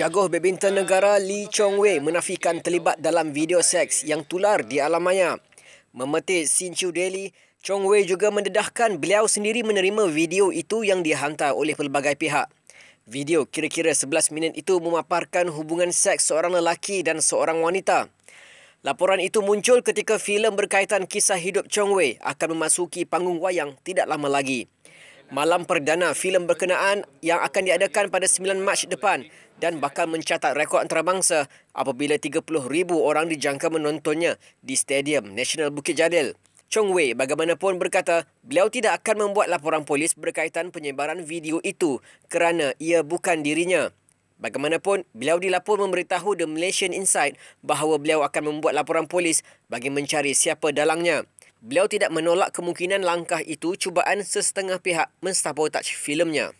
Jaguh Badminton Negara Lee Chong Wei menafikan terlibat dalam video seks yang tular di alam maya. Memetik Sin Chiu Daily, Chong Wei juga mendedahkan beliau sendiri menerima video itu yang dihantar oleh pelbagai pihak. Video kira-kira 11 minit itu memaparkan hubungan seks seorang lelaki dan seorang wanita. Laporan itu muncul ketika filem berkaitan kisah hidup Chong Wei akan memasuki panggung wayang tidak lama lagi malam perdana filem berkenaan yang akan diadakan pada 9 Mac depan dan bakal mencatat rekod antarabangsa apabila 30,000 orang dijangka menontonnya di Stadium Nasional Bukit Jalil. Chong Wei bagaimanapun berkata, beliau tidak akan membuat laporan polis berkaitan penyebaran video itu kerana ia bukan dirinya. Bagaimanapun, beliau dilapor memberitahu The Malaysian Insight bahawa beliau akan membuat laporan polis bagi mencari siapa dalangnya. Beliau tidak menolak kemungkinan langkah itu cubaan sesetengah pihak mensabotaj filemnya.